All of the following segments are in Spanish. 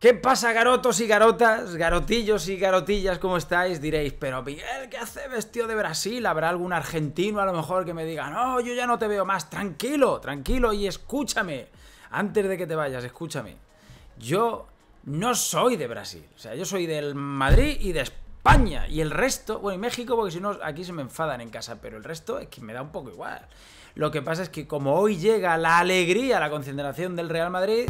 ¿Qué pasa, garotos y garotas, garotillos y garotillas, cómo estáis? Diréis, pero Miguel, ¿qué hace vestido de Brasil? ¿Habrá algún argentino a lo mejor que me diga, no, yo ya no te veo más, tranquilo, tranquilo y escúchame? Antes de que te vayas, escúchame. Yo no soy de Brasil, o sea, yo soy del Madrid y de España y el resto, bueno, y México, porque si no, aquí se me enfadan en casa, pero el resto es que me da un poco igual. Lo que pasa es que como hoy llega la alegría, la concentración del Real Madrid...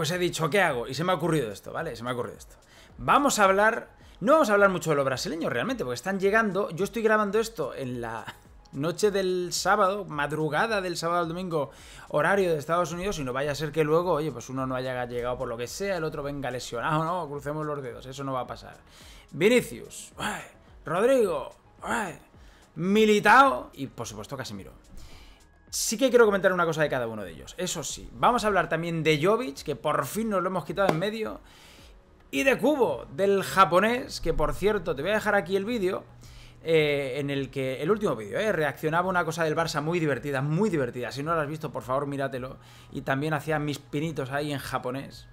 Pues he dicho, ¿qué hago? Y se me ha ocurrido esto, ¿vale? Se me ha ocurrido esto. Vamos a hablar... No vamos a hablar mucho de lo brasileño realmente, porque están llegando... Yo estoy grabando esto en la noche del sábado, madrugada del sábado al domingo, horario de Estados Unidos, y no vaya a ser que luego, oye, pues uno no haya llegado por lo que sea, el otro venga lesionado, no, crucemos los dedos, eso no va a pasar. Vinicius, Rodrigo, Militao y por supuesto Casimiro. Sí que quiero comentar una cosa de cada uno de ellos. Eso sí, vamos a hablar también de Jovic, que por fin nos lo hemos quitado en medio. Y de Kubo, del japonés, que por cierto, te voy a dejar aquí el vídeo. Eh, en el que el último vídeo eh, reaccionaba una cosa del Barça muy divertida, muy divertida. Si no lo has visto, por favor, míratelo. Y también hacía mis pinitos ahí en japonés.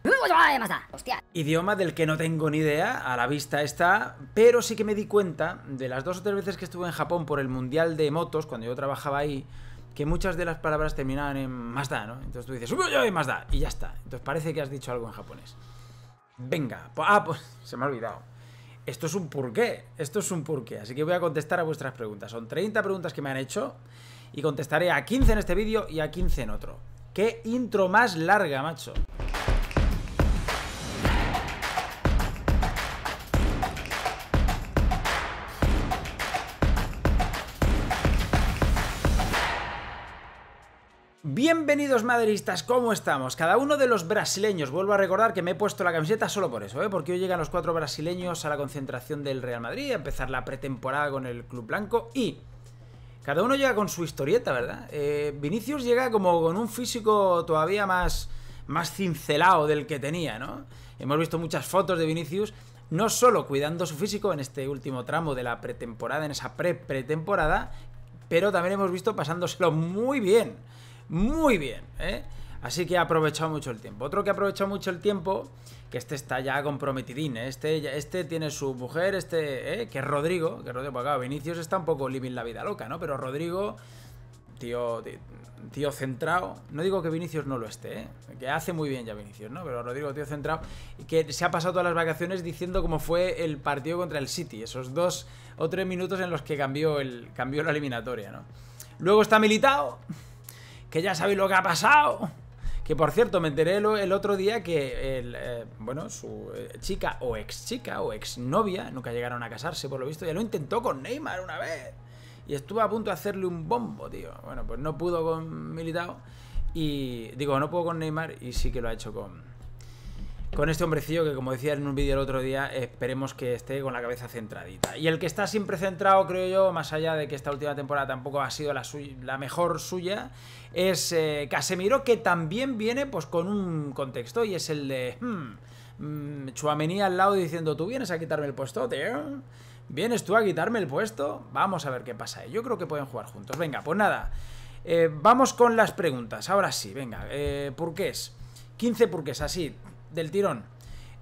Idioma del que no tengo ni idea, a la vista está, pero sí que me di cuenta de las dos o tres veces que estuve en Japón por el Mundial de Motos, cuando yo trabajaba ahí, que muchas de las palabras terminaban en más da, ¿no? Entonces tú dices, yo y más da, y ya está. Entonces parece que has dicho algo en japonés. Venga, ah, pues se me ha olvidado. Esto es un porqué, esto es un porqué. Así que voy a contestar a vuestras preguntas. Son 30 preguntas que me han hecho y contestaré a 15 en este vídeo y a 15 en otro. ¡Qué intro más larga, macho! Bienvenidos maderistas, ¿cómo estamos? Cada uno de los brasileños, vuelvo a recordar que me he puesto la camiseta solo por eso, ¿eh? porque hoy llegan los cuatro brasileños a la concentración del Real Madrid, a empezar la pretemporada con el Club Blanco y cada uno llega con su historieta, ¿verdad? Eh, Vinicius llega como con un físico todavía más, más cincelado del que tenía, ¿no? Hemos visto muchas fotos de Vinicius, no solo cuidando su físico en este último tramo de la pretemporada, en esa pre-pretemporada, pero también hemos visto pasándoselo muy bien muy bien, ¿eh? Así que ha aprovechado mucho el tiempo. Otro que ha aprovechado mucho el tiempo, que este está ya comprometidín, ¿eh? este, este tiene su mujer, este, ¿eh? que es Rodrigo, que Rodrigo, pues acá, Vinicius está un poco living la vida loca, ¿no? Pero Rodrigo, tío, tío centrado, no digo que Vinicius no lo esté, ¿eh? que hace muy bien ya Vinicius, ¿no? Pero Rodrigo, tío centrado, que se ha pasado todas las vacaciones diciendo cómo fue el partido contra el City, esos dos o tres minutos en los que cambió, el, cambió la eliminatoria, ¿no? Luego está Militao que ya sabéis lo que ha pasado. Que por cierto, me enteré el, otro día que, el, eh, bueno, su eh, chica o ex chica o ex novia nunca llegaron a casarse, por lo visto, ya lo intentó con Neymar una vez. Y estuvo a punto de hacerle un bombo, tío. Bueno, pues no pudo con Militao. Y digo, no pudo con Neymar y sí que lo ha hecho con, con este hombrecillo que, como decía en un vídeo el otro día, esperemos que esté con la cabeza centradita. Y el que está siempre centrado, creo yo, más allá de que esta última temporada tampoco ha sido la, mejor suya, es eh, Casemiro, que también viene pues con un contexto y es el de... Hmm, mm, al lado diciendo, tú vienes a quitarme el puesto, ¿Vienes tú a quitarme el puesto? Vamos a ver qué pasa. Yo creo que pueden jugar juntos. Venga, pues nada. Eh, vamos con las preguntas. Ahora sí, venga. Eh, ¿Por qué es? 15 porque es así del tirón.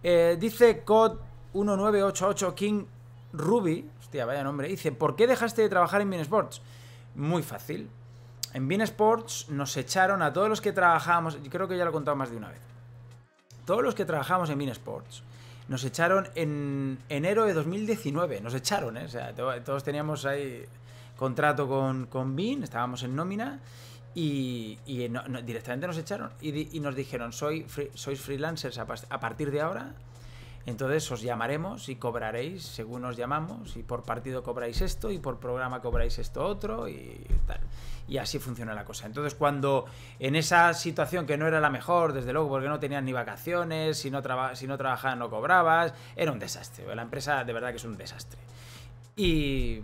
Eh, dice Cod 1988 King Ruby. Hostia, vaya nombre. Dice, ¿por qué dejaste de trabajar en Bean Sports? Muy fácil. En Bean Sports nos echaron a todos los que trabajábamos. creo que ya lo he contado más de una vez. Todos los que trabajamos en Bean Sports nos echaron en enero de 2019. Nos echaron, ¿eh? O sea, todos teníamos ahí contrato con, con Bean, estábamos en nómina y, directamente nos echaron y, nos dijeron, sois freelancers a, partir de ahora, entonces os llamaremos y cobraréis según os llamamos, y por partido cobráis esto, y por programa cobráis esto otro, y tal. Y así funciona la cosa. Entonces cuando en esa situación que no era la mejor, desde luego, porque no tenían ni vacaciones, si no, si no trabajaban no cobrabas, era un desastre. La empresa de verdad que es un desastre. Y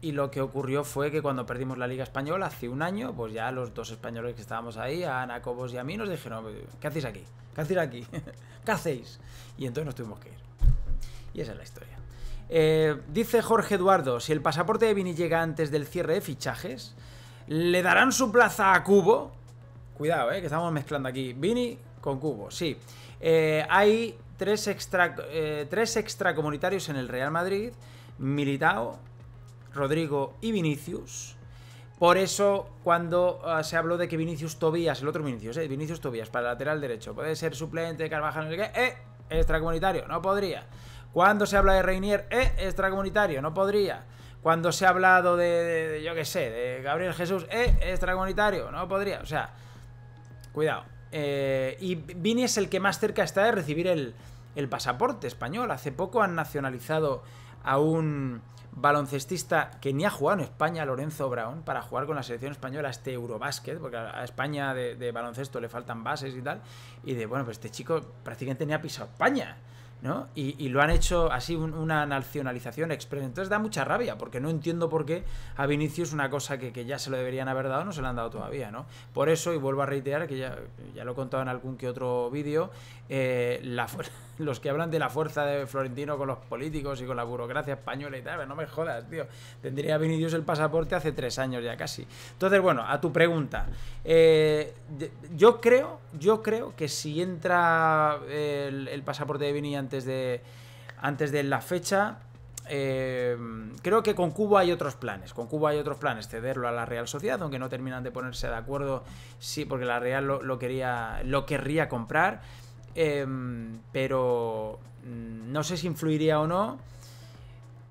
y lo que ocurrió fue que cuando perdimos la Liga Española hace un año, pues ya los dos españoles que estábamos ahí, a Ana Cobos y a mí, nos dijeron, ¿qué hacéis aquí? ¿Qué hacéis aquí? ¿Qué hacéis? Y entonces nos tuvimos que ir. Y esa es la historia. Eh, dice Jorge Eduardo, si el pasaporte de Vini llega antes del cierre de fichajes, ¿le darán su plaza a Cubo? Cuidado, eh, que estamos mezclando aquí. Vini con Cubo, sí. Eh, hay tres, extra, eh, tres extracomunitarios en el Real Madrid. Militao, Rodrigo y Vinicius. Por eso, cuando ah, se habló de que Vinicius Tobías, el otro Vinicius, eh, Vinicius Tobías, para el lateral derecho, puede ser suplente, de Carvajal, no el qué, eh, extracomunitario, no podría. Cuando se habla de Reinier, eh, extracomunitario, no podría. Cuando se ha hablado de, yo qué sé, de Gabriel Jesús, eh, extracomunitario, no podría. O sea, cuidado. Eh, y Vini es el que más cerca está de recibir el, el pasaporte español. Hace poco han nacionalizado a un baloncestista que ni ha jugado en España, Lorenzo Brown, para jugar con la selección española este Eurobásquet, porque a España de, baloncesto le faltan bases y tal, y de, bueno, pues este chico prácticamente ni ha pisado España, ¿no? Y, lo han hecho así una nacionalización expresa. Entonces da mucha rabia, porque no entiendo por qué a Vinicius una cosa que, ya se lo deberían haber dado no se la han dado todavía, ¿no? Por eso, y vuelvo a reiterar, que ya, ya lo he contado en algún que otro vídeo, eh, la los que hablan de la fuerza de Florentino con los políticos y con la burocracia española y tal, no me jodas, tío. Tendría Vinicius el pasaporte hace tres años ya casi. Entonces, bueno, a tu pregunta. Eh, yo creo, yo creo que si entra el, pasaporte de Vini antes de. Antes de la fecha, eh, creo que con Cuba hay otros planes. Con Cuba hay otros planes. Cederlo a la Real Sociedad, aunque no terminan de ponerse de acuerdo. Sí, porque la Real lo, lo quería, lo querría comprar. Em, pero mm, no sé si influiría o no.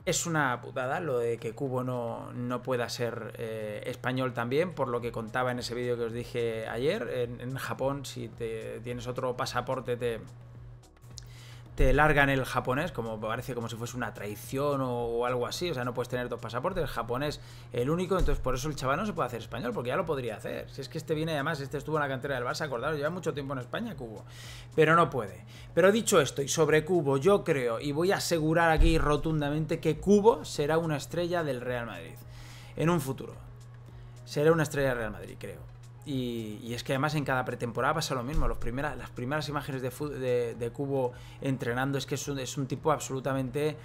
Es una putada lo de que Cubo no, pueda ser eh, español también, por lo que contaba en ese vídeo que os dije ayer. En, Japón, si tienes otro pasaporte, te, te largan el japonés, como parece como si fuese una traición o, algo así, o sea, no puedes tener dos pasaportes, el japonés el único, entonces por eso el chaval no se puede hacer español, porque ya lo podría hacer. Si es que este viene además, este estuvo en la cantera del Barça, acordaros, lleva mucho tiempo en España, Cubo, pero no puede. Pero dicho esto, y sobre Cubo, yo creo, y voy a asegurar aquí rotundamente, que Cubo será una estrella del Real Madrid, en un futuro. Será una estrella del Real Madrid, creo. Y, es que además en cada pretemporada pasa lo mismo. Los las primeras imágenes de, Cubo entrenando es que es un, es un tipo absolutamente...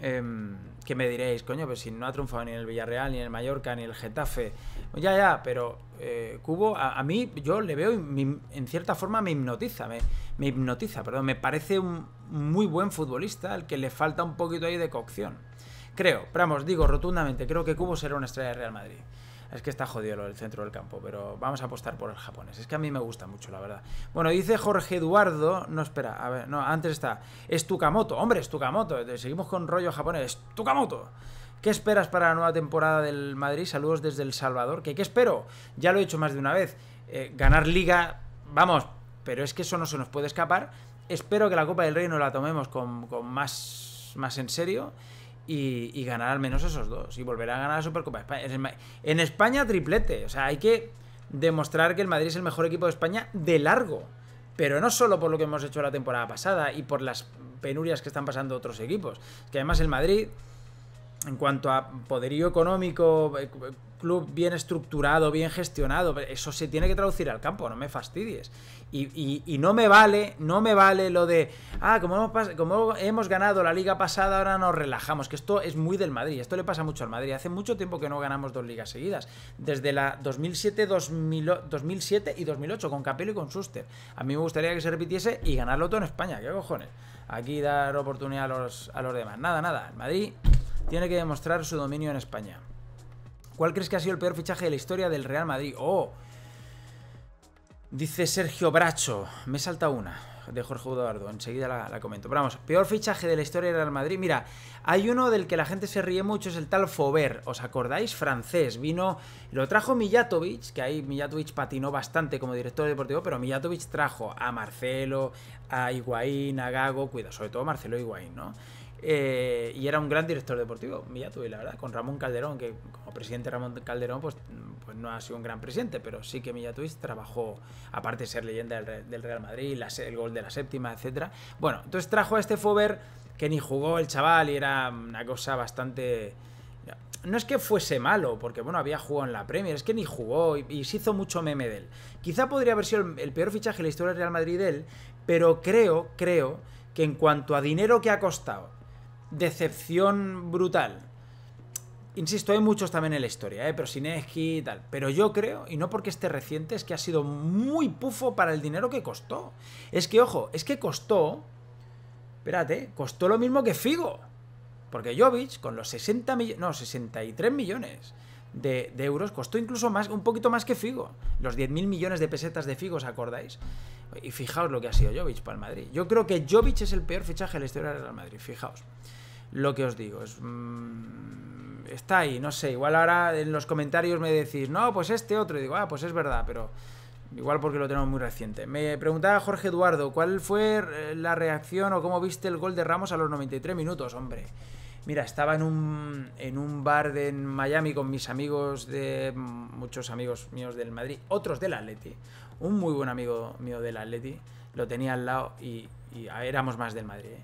Em, que me diréis, coño, pues si no ha triunfado ni en el Villarreal, ni en el Mallorca, ni en el Getafe. Pues ya, ya, pero eh, Cubo, a, mí yo le veo, en cierta forma me hipnotiza, me, me, hipnotiza, perdón, me parece un muy buen futbolista, al que le falta un poquito ahí de cocción. Creo, pero vamos, digo rotundamente, creo que Cubo será una estrella de Real Madrid. Es que está jodido el centro del campo, pero vamos a apostar por el japonés. Es que a mí me gusta mucho, la verdad. Bueno, dice Jorge Eduardo. No, espera, a ver, no, antes está. Es Tukamoto, hombre, tukamoto eh, Seguimos con rollo japonés. Tukamoto. ¿Qué esperas para la nueva temporada del Madrid? Saludos desde El Salvador. ¿Qué, qué espero? Ya lo he hecho más de una vez. Eh, ganar liga, vamos, pero es que eso no se nos puede escapar. Espero que la Copa del Reino la tomemos con, con más, más en serio y, ganar al menos esos dos y volver a ganar la Supercopa de España. En España triplete, o sea, hay que demostrar que el Madrid es el mejor equipo de España de largo, pero no solo por lo que hemos hecho la temporada pasada y por las penurias que están pasando otros equipos, que además el Madrid en cuanto a poderío económico, eh, club bien estructurado, bien gestionado. Eso se tiene que traducir al campo, no me fastidies. Y, no me vale, no me vale lo de, ah, como hemos, como hemos ganado la liga pasada, ahora nos relajamos. Que esto es muy del Madrid, esto le pasa mucho al Madrid. Hace mucho tiempo que no ganamos dos ligas seguidas. Desde la 2007, 2007 y 2008, con Capello y con Suster. A mí me gustaría que se repitiese y ganarlo todo en España, ¿qué cojones? Aquí dar oportunidad a los, a los demás. Nada, nada, el Madrid tiene que demostrar su dominio en España. ¿Cuál crees que ha sido el peor fichaje de la historia del Real Madrid? ¡Oh! Dice Sergio Bracho. Me salta una de Jorge Eduardo. Enseguida la, la, comento. Pero vamos, peor fichaje de la historia del Real Madrid. Mira, hay uno del que la gente se ríe mucho, es el tal Faubert. ¿Os acordáis? Francés. Vino, lo trajo Mijatovic, que ahí Mijatovic patinó bastante como director deportivo, pero Mijatovic trajo a Marcelo, a Higuaín, a Gago. Cuidado, sobre todo Marcelo Higuaín, ¿no? Eh, y era un gran director deportivo, Miyatu, y la verdad, con Ramón Calderón, que como presidente Ramón Calderón, pues, pues no ha sido un gran presidente, pero sí que Miyatu trabajó, aparte de ser leyenda del, Real Madrid, el gol de la séptima, etcétera. Bueno, entonces trajo a este Fover, que ni jugó el chaval, y era una cosa bastante no es que fuese malo, porque bueno, había jugado en la Premier, es que ni jugó y, se hizo mucho meme de él. Quizá podría haber sido el, peor fichaje de la historia del Real Madrid de él, pero creo, creo que en cuanto a dinero que ha costado decepción brutal. Insisto, hay muchos también en la historia, ¿eh? sin y tal. Pero yo creo, y no porque esté reciente, es que ha sido muy pufo para el dinero que costó. Es que, ojo, es que costó. Espérate, costó lo mismo que Figo. Porque Jovic, con los 60 millones. No, 63 millones de, euros, costó incluso más, un poquito más que Figo. Los 10.000 millones de pesetas de Figo, ¿os acordáis? Y fijaos lo que ha sido Jovic para el Madrid. Yo creo que Jovic es el peor fichaje de la historia del Madrid, fijaos lo que os digo. Mm, está ahí, no sé. Igual ahora en los comentarios me decís, no, pues este otro. Y digo, ah, pues es verdad, pero igual porque lo tenemos muy reciente. Me preguntaba Jorge Eduardo, ¿cuál fue eh, la reacción o cómo viste el gol de Ramos a los 93 minutos, hombre? Mira, estaba en un, en un bar de, Miami con mis amigos de. muchos amigos míos del Madrid, otros del Atleti. Un muy buen amigo mío del Atleti, lo tenía al lado y, y éramos más del Madrid. ¿eh?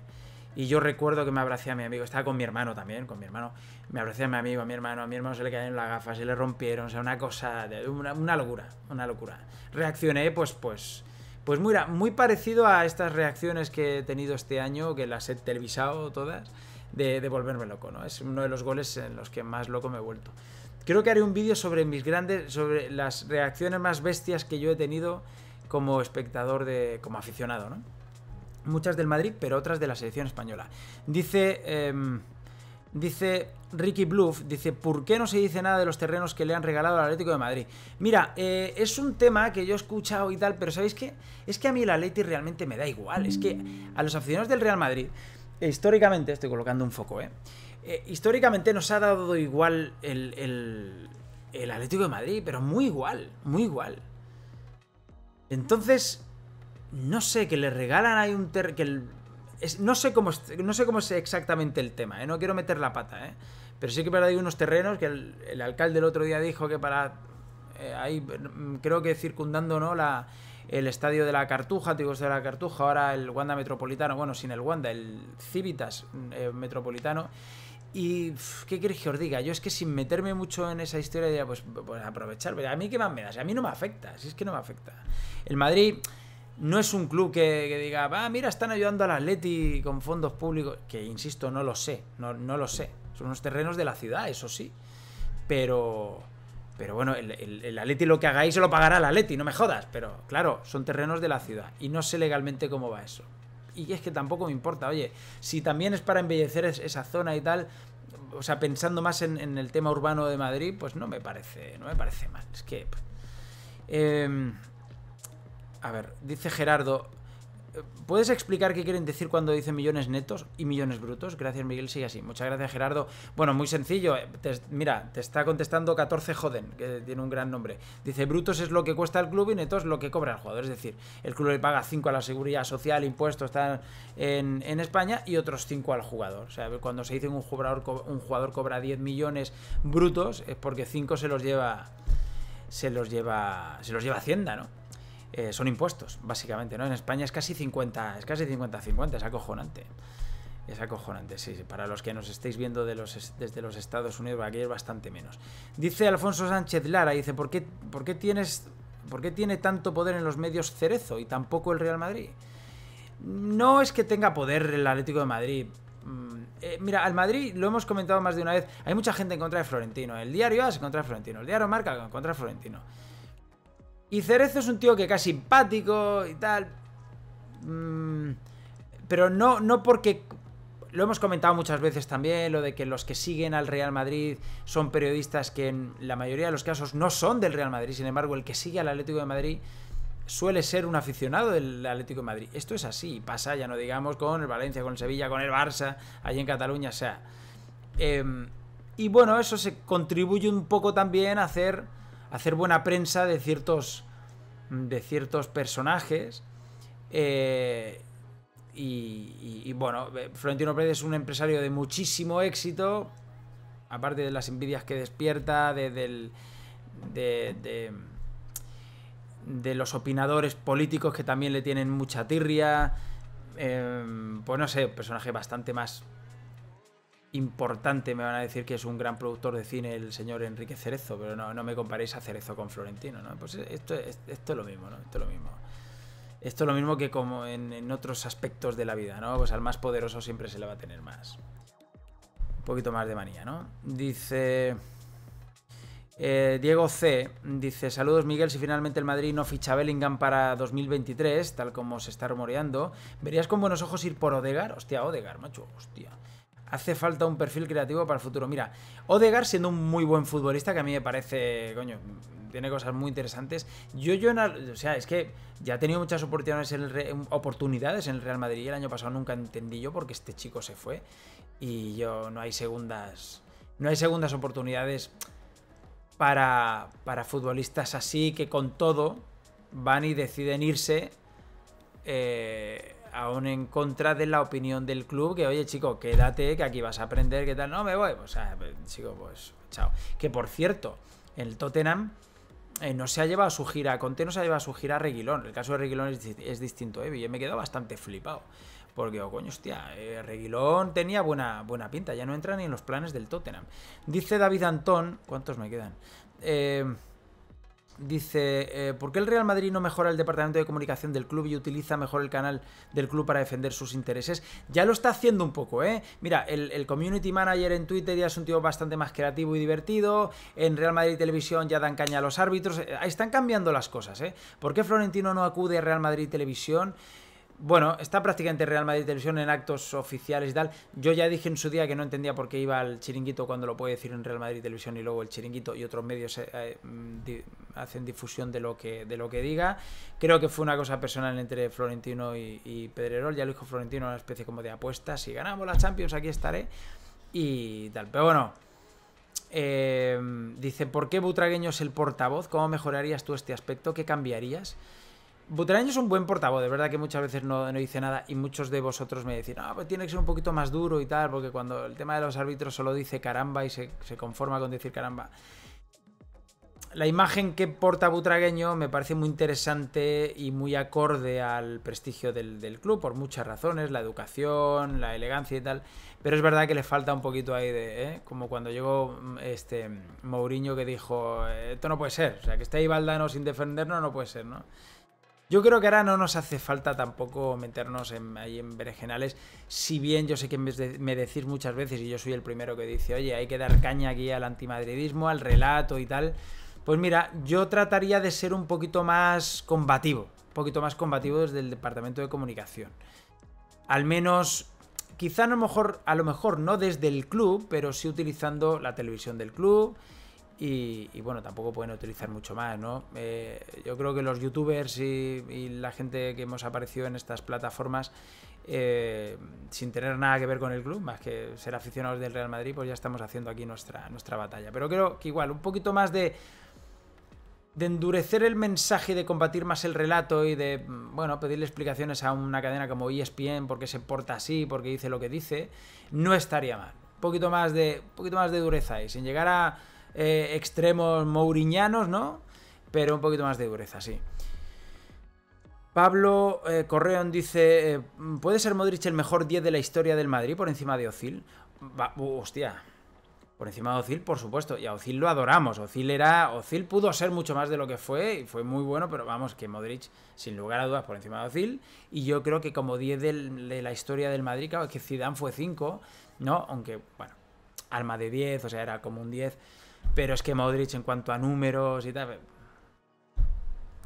Y yo recuerdo que me abracé a mi amigo, estaba con mi hermano también, con mi hermano. Me abracé a mi amigo, a mi hermano, a mi hermano se le caían las gafas, se le rompieron, o sea, una cosa, de, una, locura, una locura. Reaccioné, pues, pues, pues muy, muy parecido a estas reacciones que he tenido este año, que las he televisado todas, de, de volverme loco, ¿no? Es uno de los goles en los que más loco me he vuelto. Creo que haré un vídeo sobre mis grandes, sobre las reacciones más bestias que yo he tenido como espectador de, como aficionado, ¿no? muchas del Madrid, pero otras de la selección española. Dice, em, dice Ricky Bluff, dice, ¿por qué no se dice nada de los terrenos que le han regalado al Atlético de Madrid? Mira, eh, es un tema que yo he escuchado y tal, pero ¿sabéis qué? Es que a mí el Atlético realmente me da igual, es que a los aficionados del Real Madrid, eh, históricamente, estoy colocando un foco, eh, ¿eh? históricamente nos ha dado igual el, el, el Atlético de Madrid, pero muy igual, muy igual. Entonces, no sé, que le regalan ahí un ter... Que es, no, sé cómo, no sé cómo es exactamente el tema, ¿eh? no quiero meter la pata, ¿eh? pero sí que hay unos terrenos que el, alcalde el otro día dijo que para... Eh, ahí mm, creo que circundando ¿no? la, el estadio de la Cartuja, digo de la Cartuja, ahora el Wanda Metropolitano, bueno, sin el Wanda, el Civitas mm, eh, Metropolitano. Y qué quieres que os diga, yo es que sin meterme mucho en esa historia, pues, pues, aprovechar, a mí qué más me das, a mí no me afecta, si es que no me afecta. El Madrid no es un club que, diga, va, ah, mira, están ayudando al Atleti con fondos públicos, que insisto, no lo sé, no, lo sé. Son unos terrenos de la ciudad, eso sí. Pero, pero bueno, el, el, Atleti lo que hagáis se lo pagará el Atleti, no me jodas. Pero claro, son terrenos de la ciudad y no sé legalmente cómo va eso. Y es que tampoco me importa, oye, si también es para embellecer esa zona y tal, o sea, pensando más en, el tema urbano de Madrid, pues no me parece, no me parece mal. Es que... Eh, a ver, dice Gerardo. ¿Puedes explicar qué quieren decir cuando dicen millones netos y millones brutos? Gracias, Miguel. sigue así. Muchas gracias, Gerardo. Bueno, muy sencillo. Eh, mira, te está contestando 14 Joden, que tiene un gran nombre. Dice, brutos es lo que cuesta el club y netos es lo que cobra el jugador. Es decir, el club le paga 5 a la seguridad social, impuestos, están en, España, y otros 5 al jugador. O sea, cuando se dice que un jugador, un jugador cobra 10 millones brutos, es porque 5 se los lleva... Se los lleva... Se los lleva Hacienda, ¿no? Eh, son impuestos, básicamente, ¿no? En España es casi 50, es casi 50-50, es acojonante. Es acojonante, sí, Para los que nos estéis viendo de los, desde los Estados Unidos, aquí es bastante menos. Dice Alfonso Sánchez Lara, dice, ¿por qué, por qué tienes, tiene tanto poder en los medios Cerezo y tampoco el Real Madrid? No es que tenga poder el Atlético de Madrid. Mm, eh, mira, al Madrid lo hemos comentado más de una vez. Hay mucha gente en contra de Florentino. El diario AS contra de Florentino. El diario Marca en contra de Florentino. Y Cerezo es un tío que casi simpático y tal. Mm, pero no, no porque lo hemos comentado muchas veces también, lo de que los que siguen al Real Madrid son periodistas que en la mayoría de los casos no son del Real Madrid, sin embargo, el que sigue al Atlético de Madrid suele ser un aficionado del Atlético de Madrid. Esto es así, pasa, ya no digamos, con el Valencia, con el Sevilla, con el Barça, allí en Cataluña, o sea. Em, y bueno, eso se contribuye un poco también a hacer hacer buena prensa de ciertos, de ciertos personajes. Eh, y, bueno, eh, Florentino Pérez es un empresario de muchísimo éxito, aparte de las envidias que despierta, de, de, los opinadores políticos que también le tienen mucha tirria. Eh, pues no sé, personaje bastante más importante me van a decir que es un gran productor de cine el señor Enrique Cerezo, pero no, me comparéis a Cerezo con Florentino, ¿no? Pues esto, esto es lo mismo, ¿no? Esto es lo mismo. Esto es lo mismo que como en, otros aspectos de la vida, ¿no? Pues al más poderoso siempre se le va a tener más. Un poquito más de manía, ¿no? Dice... Eh, Diego C. dice: Saludos, Miguel. Si finalmente el Madrid no ficha Bellingham para 2023, tal como se está rumoreando, ¿verías con buenos ojos ir por Odegar? Hostia, Odegar, macho, hostia hace falta un perfil creativo para el futuro. Mira, Odegar siendo un muy buen futbolista, que a mí me parece, coño, tiene cosas muy interesantes. Yo, yo, o sea, es que ya he tenido muchas oportunidades en, el, oportunidades en Real Madrid y el año pasado nunca entendí yo porque este chico se fue y yo no hay segundas, no hay segundas oportunidades para, para futbolistas así que con todo van y deciden irse. Eh, aún en contra de la opinión del club, que oye chico, quédate, que aquí vas a aprender, que tal, no me voy, o sea, chico, pues chao. Que por cierto, el Tottenham eh, no se ha llevado a su gira, Conte no se ha llevado su gira a Reguilón, el caso de Reguilón es, distinto, ¿eh? yo me quedo bastante flipado. Porque, oh, coño, hostia, eh, Reguilón tenía buena, buena pinta, ya no entra ni en los planes del Tottenham. Dice David Antón, ¿cuántos me quedan? Eh, Dice, eh, ¿por qué el Real Madrid no mejora el departamento de comunicación del club y utiliza mejor el canal del club para defender sus intereses? Ya lo está haciendo un poco, ¿eh? Mira, el, el community manager en Twitter ya es un tío bastante más creativo y divertido. En Real Madrid Televisión ya dan caña a los árbitros. Eh, están cambiando las cosas, ¿eh? ¿Por qué Florentino no acude a Real Madrid Televisión? Bueno, está prácticamente Real Madrid Televisión en actos oficiales y tal. Yo ya dije en su día que no entendía por qué iba al chiringuito cuando lo puede decir en Real Madrid Televisión y luego el chiringuito y otros medios eh, eh, mm, hacen difusión de lo, que, de lo que diga. Creo que fue una cosa personal entre Florentino y, Pedrerol. Ya lo dijo Florentino, una especie como de apuesta. Si ganamos la Champions, aquí estaré. Y tal. Pero bueno, eh, dice, ¿por qué Butragueño es el portavoz? ¿Cómo mejorarías tú este aspecto? ¿Qué cambiarías? Butragueño es un buen portavoz, de verdad que muchas veces no, no dice nada y muchos de vosotros me decís, no, pues tiene que ser un poquito más duro y tal, porque cuando el tema de los árbitros solo dice caramba y se, conforma con decir caramba. La imagen que porta Butragueño me parece muy interesante y muy acorde al prestigio del, del club por muchas razones, la educación, la elegancia y tal, pero es verdad que le falta un poquito ahí de, ¿eh? como cuando llegó mm, este Mourinho que dijo, esto no puede ser, o sea, que esté ahí Valdano sin defendernos no puede ser, ¿no? Yo creo que ahora no nos hace falta tampoco meternos ahí en berenjenales, si bien yo sé que me decís muchas veces, y yo soy el primero que dice, oye, hay que dar caña aquí al antimadridismo, al relato y tal. Pues mira, yo trataría de ser un poquito más combativo, un poquito más combativo desde el departamento de comunicación. Al menos quizá a mejor, a lo mejor no desde el club, pero sí utilizando la televisión del club, y, bueno, tampoco pueden utilizar mucho más, ¿no? Eh, yo creo que los youtubers y, la gente que hemos aparecido en estas plataformas, eh, sin tener nada que ver con el club, más que ser aficionados del Real Madrid, pues ya estamos haciendo aquí nuestra, nuestra batalla. Pero creo que igual, un poquito más de, de endurecer el mensaje de combatir más el relato y de, mm, bueno, pedirle explicaciones a una cadena como ESPN porque se porta así, porque dice lo que dice, no estaría mal. Un poquito más de, un poquito más de dureza y sin llegar a eh, extremos mouriñanos, ¿no? Pero un poquito más de dureza, sí. Pablo eh, Correón dice, eh, ¿puede ser Modric el mejor 10 de la historia del Madrid por encima de Ozil? Uh, hostia, por encima de Ozil, por supuesto. Y a Ozil lo adoramos. Ozil era. Ozil pudo ser mucho más de lo que fue. Y fue muy bueno. Pero vamos, que Modric, sin lugar a dudas, por encima de Ozil. Y yo creo que como 10 de la historia del Madrid, claro, que Zidane fue 5, ¿no? Aunque, bueno, alma de 10, o sea, era como un 10. Pero es que Modric, en cuanto a números y tal,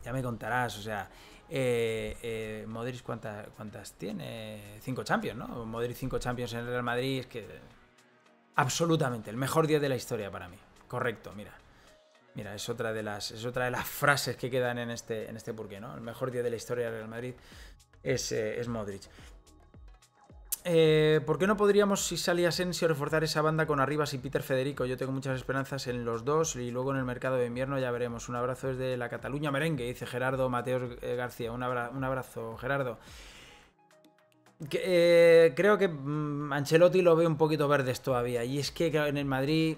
ya me contarás, o sea. Eh, eh, Modric, ¿cuántas, ¿cuántas tiene? Cinco Champions, ¿no? Modric, cinco Champions en el Real Madrid, que. Absolutamente, el mejor día de la historia para mí. Correcto, mira. Mira, es otra de las, es otra de las frases que quedan en este, en este porqué, ¿no? El mejor día de la historia del Real Madrid es, eh, es Modric. Eh, ¿Por qué no podríamos, si sale Asensio, reforzar esa banda con Arribas y Peter Federico? Yo tengo muchas esperanzas en los dos y luego en el mercado de invierno ya veremos. Un abrazo desde la Cataluña merengue, dice Gerardo Mateos eh, García. Un, abrazo, Gerardo. Eh, creo que mm, Ancelotti lo ve un poquito verdes todavía. Y es que en el Madrid,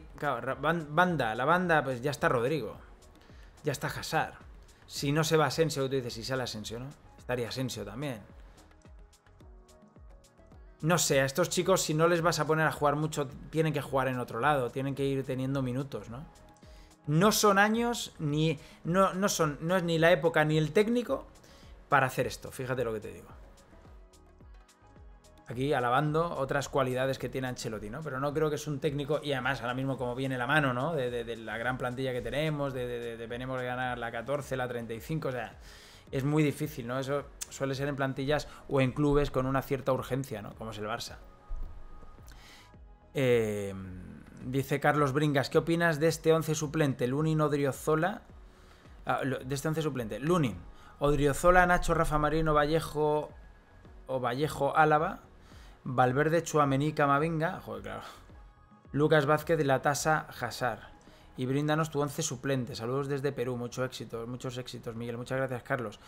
banda, la banda, pues ya está Rodrigo. Ya está Hazard. Si no se va Asensio, tú dices, si sale Asensio, ¿no? Estaría Asensio también no sé, a estos chicos si no les vas a poner a jugar mucho, tienen que jugar en otro lado, tienen que ir teniendo minutos, ¿no? No son años, ni. No, no son, no es ni la época ni el técnico para hacer esto, fíjate lo que te digo. Aquí alabando otras cualidades que tiene Ancelotti, ¿no? Pero no creo que es un técnico, y además ahora mismo como viene la mano, ¿no? De, la gran plantilla que tenemos, de, de, a ganar la 14, la 35, o sea, es muy difícil, ¿no? Eso suele ser en plantillas o en clubes con una cierta urgencia, ¿no? Como es el Barça. Em, dice Carlos Bringas, ¿qué opinas de este once suplente? Lunin Odriozola. Ah, de este once suplente. Lunin, Odriozola, Nacho, Rafa Marino, Vallejo o Vallejo Álava. Valverde, Chuamení, Camavinga. Joder, claro. Lucas Vázquez, La Tasa, Hazard y bríndanos tu once suplente. Saludos desde Perú, mucho éxito, muchos éxitos, Miguel. Muchas gracias, Carlos.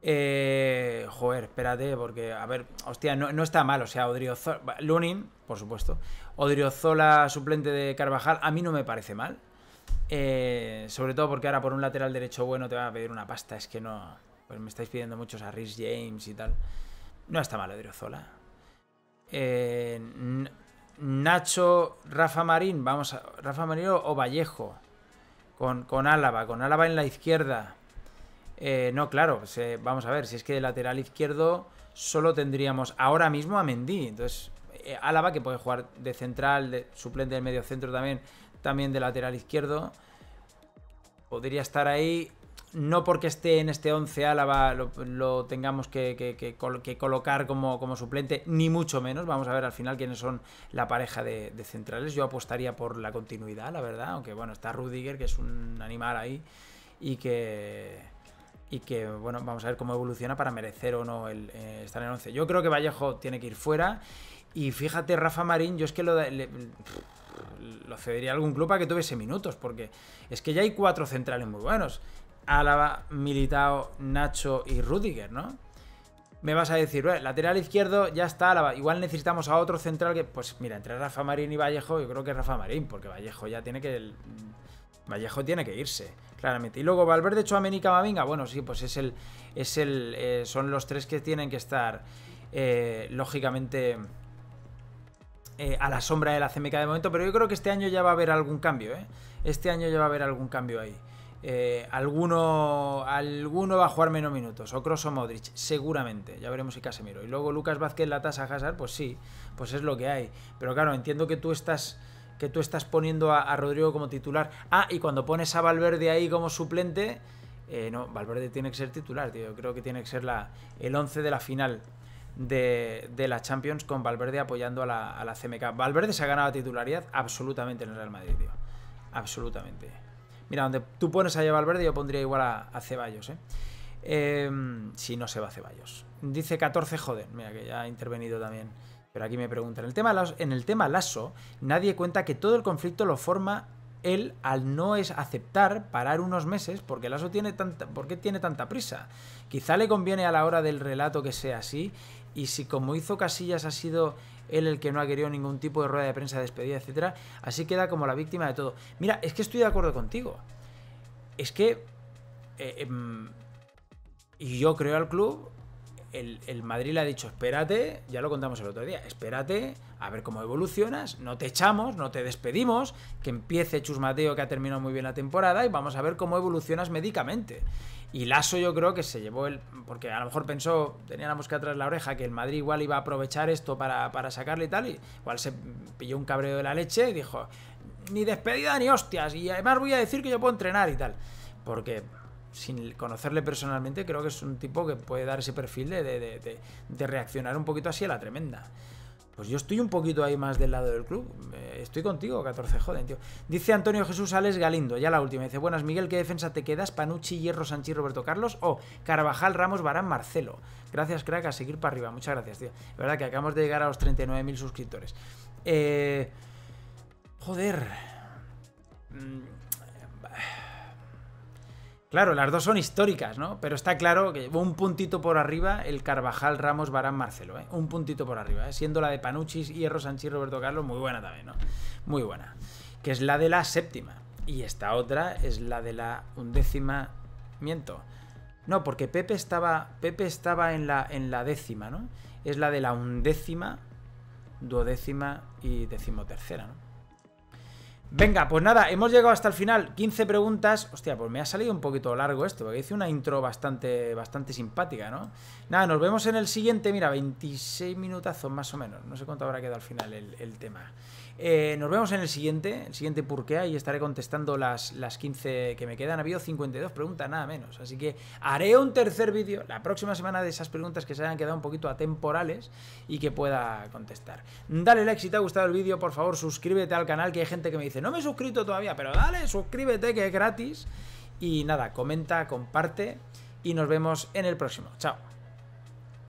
Eh, joder, espérate, porque, a ver, hostia, no, está mal. O sea, Odriozola. Lunin, por supuesto. Odriozola, suplente de Carvajal, a mí no me parece mal. Eh, sobre todo porque ahora por un lateral derecho bueno te van a pedir una pasta. Es que no. Pues me estáis pidiendo muchos a Rhys James y tal. No está mal Odriozola. Eh, Nacho, Rafa Marín, vamos a. Rafa Marín o Vallejo. Con, con Álava, con Álava en la izquierda. Eh, no, claro, vamos a ver, si es que de lateral izquierdo solo tendríamos ahora mismo a Mendy. Entonces, eh, Álava, que puede jugar de central, de suplente del medio centro también, también de lateral izquierdo, podría estar ahí. No porque esté en este 11 Álava lo, tengamos que, colocar como, como, suplente, ni mucho menos. Vamos a ver al final quiénes son la pareja de centrales. Yo apostaría por la continuidad, la verdad. Aunque bueno, está Rudiger, que es un animal ahí, y que y que, bueno, vamos a ver cómo evoluciona para merecer o no el, eh, estar en el 11. Yo creo que Vallejo tiene que ir fuera y fíjate, Rafa Marín, yo es que lo, lo cedería a algún club para que tuviese minutos, porque es que ya hay cuatro centrales muy buenos. Álava, Militao, Nacho y Rudiger, ¿no? Me vas a decir, bueno, lateral izquierdo, ya está Álava. Igual necesitamos a otro central que. Pues mira, entre Rafa Marín y Vallejo, yo creo que Rafa Marín, porque Vallejo ya tiene que. Vallejo tiene que irse claramente. Y luego Valverde, Chouameni y Camavinga, bueno, sí, pues es el, es el, eh, son los tres que tienen que estar, eh, lógicamente, eh, a la sombra de la CMK de momento, pero yo creo que este año ya va a haber algún cambio, ¿eh? Este año ya va a haber algún cambio ahí. alguno, alguno va a jugar menos minutos, o Kroos o Modric, seguramente, ya veremos si Casemiro. Y luego Lucas Vázquez, la tasa Hazard, pues sí, pues es lo que hay. Pero claro, entiendo que tú estás que tú estás poniendo a, Rodrigo como titular. Ah, y cuando pones a Valverde ahí como suplente, eh, no, Valverde tiene que ser titular, tío. Yo creo que tiene que ser la, el 11 de la final de, la Champions con Valverde apoyando a la, CMK. Valverde se ha ganado titularidad absolutamente en el Real Madrid, tío. Absolutamente. Mira, donde tú pones a Valverde, yo pondría igual a, Ceballos, eh. ¿eh? Si no se va a Ceballos. Dice 14, joder. Mira, que ya ha intervenido también. Pero aquí me preguntan, el tema, en el tema Lasso, nadie cuenta que todo el conflicto lo forma él al no es aceptar parar unos meses porque Lasso tiene tanta, ¿por tiene tanta prisa? Quizá le conviene a la hora del relato que sea así y si como hizo Casillas ha sido él el que no ha querido ningún tipo de rueda de prensa, despedida, etcétera, así queda como la víctima de todo. Mira, es que estoy de acuerdo contigo. Es que eh, em, y yo creo al club, el, Madrid le ha dicho, espérate, ya lo contamos el otro día, espérate a ver cómo evolucionas, no te echamos, no te despedimos, que empiece Chus Mateo que ha terminado muy bien la temporada y vamos a ver cómo evolucionas médicamente. Y Lasso yo creo que se llevó el... porque a lo mejor pensó, tenía la mosca atrás la oreja, que el Madrid igual iba a aprovechar esto para, sacarle y tal, y igual se pilló un cabreo de la leche y dijo, ni despedida ni hostias, y además voy a decir que yo puedo entrenar y tal. Porque sin conocerle personalmente, creo que es un tipo que puede dar ese perfil de, reaccionar un poquito así a la tremenda. Pues yo estoy un poquito ahí más del lado del club. Eh, estoy contigo, 14, joden, tío. Dice Antonio Jesús Alex Galindo, ya la última. Dice, buenas, Miguel, ¿qué defensa te quedas? Panucci, Hierro, Sanchi, Roberto Carlos o Carvajal, Ramos, Barán, Marcelo. Gracias, crack, a seguir para arriba. Muchas gracias, tío. La verdad que acabamos de llegar a los 39.000 suscriptores. Eh... Joder. Mm, Claro, las dos son históricas, ¿no? Pero está claro que un puntito por arriba el Carvajal, Ramos, Barán, Marcelo, ¿eh? Un puntito por arriba, ¿eh? Siendo la de Panuchis, Hierro, Sanchi, Roberto Carlos, muy buena también, ¿no? Muy buena. Que es la de la séptima. Y esta otra es la de la undécima. Miento. No, porque Pepe estaba. Pepe estaba en la, en la décima, ¿no? Es la de la undécima, duodécima y decimotercera, ¿no? Venga, pues nada, hemos llegado hasta el final. 15 preguntas. Hostia, pues me ha salido un poquito largo esto, porque hice una intro bastante, bastante simpática, ¿no? Nada, nos vemos en el siguiente. Mira, 26 minutazos más o menos. No sé cuánto habrá quedado al final el tema. Eh, nos vemos en el siguiente, el siguiente porque y estaré contestando las, las 15 que me quedan. Ha habido 52 preguntas, nada menos. Así que haré un tercer vídeo la próxima semana de esas preguntas que se hayan quedado un poquito atemporales y que pueda contestar. Dale like si te ha gustado el vídeo, por favor, suscríbete al canal, que hay gente que me dice, no me he suscrito todavía, pero dale, suscríbete, que es gratis. Y nada, comenta, comparte y nos vemos en el próximo. Chao.